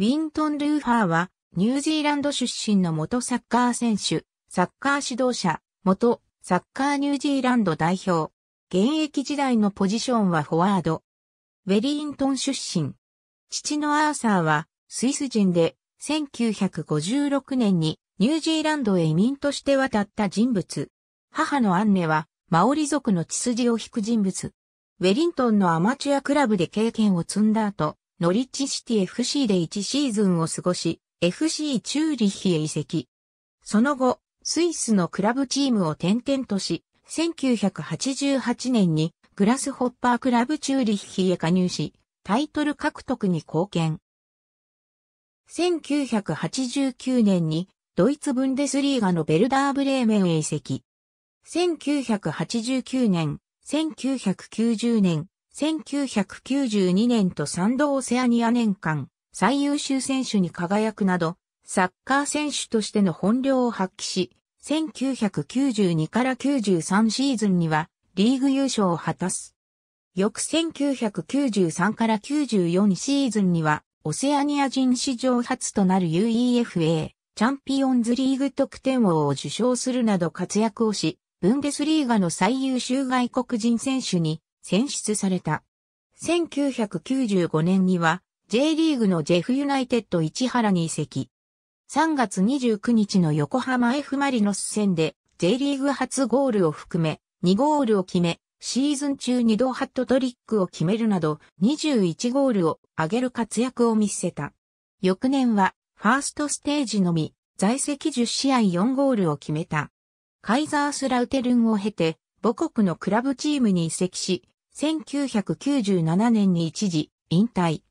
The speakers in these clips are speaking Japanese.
ウィントン・ルーファーは、ニュージーランド出身の元サッカー選手、サッカー指導者、元サッカーニュージーランド代表。現役時代のポジションはフォワード。ウェリントン出身。父のアーサーは、スイス人で、1956年にニュージーランドへ移民として渡った人物。母のアンネは、マオリ族の血筋を引く人物。ウェリントンのアマチュアクラブで経験を積んだ後、ノリッチシティ FC で1シーズンを過ごし、FC チューリッヒへ移籍。その後、スイスのクラブチームを転々とし、1988年にグラスホッパークラブチューリッヒへ加入し、タイトル獲得に貢献。1989年にドイツブンデスリーガのベルダーブレーメンへ移籍。1989年、1990年、1992年と3度オセアニア年間最優秀選手に輝くなど、サッカー選手としての本領を発揮し、1992から93シーズンにはリーグ優勝を果たす。翌1993から94シーズンには、オセアニア人史上初となる UEFA チャンピオンズリーグ得点王を受賞するなど活躍をし、ブンデスリーガの最優秀外国人選手に選出された。1995年には J リーグのジェフユナイテッド市原に移籍。3月29日の横浜 F マリノス戦で J リーグ初ゴールを含め2ゴールを決め、シーズン中2度ハットトリックを決めるなど21ゴールを挙げる活躍を見せた。翌年はファーストステージのみ在籍10試合4ゴールを決めた。カイザースラウテルンを経て母国のクラブチームに移籍し、1997年に一時引退。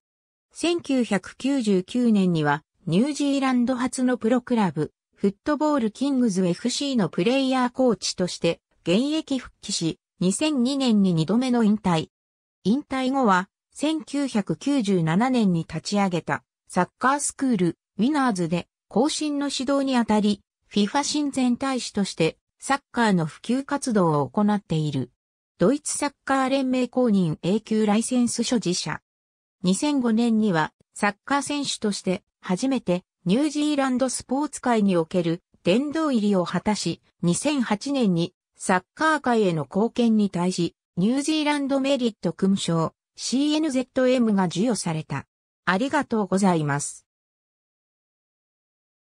1999年にはニュージーランド発のプロクラブ、フットボールキングズ FC のプレイヤーコーチとして現役復帰し、2002年に2度目の引退。引退後は、1997年に立ち上げたサッカースクール、ウィナーズで更新の指導にあたり、FIFA 親善大使としてサッカーの普及活動を行っている。ドイツサッカー連盟公認永久ライセンス所持者。2005年にはサッカー選手として初めてニュージーランドスポーツ界における殿堂入りを果たし、2008年にサッカー界への貢献に対し、ニュージーランドメリット勲章 CNZM が授与された。ありがとうございます。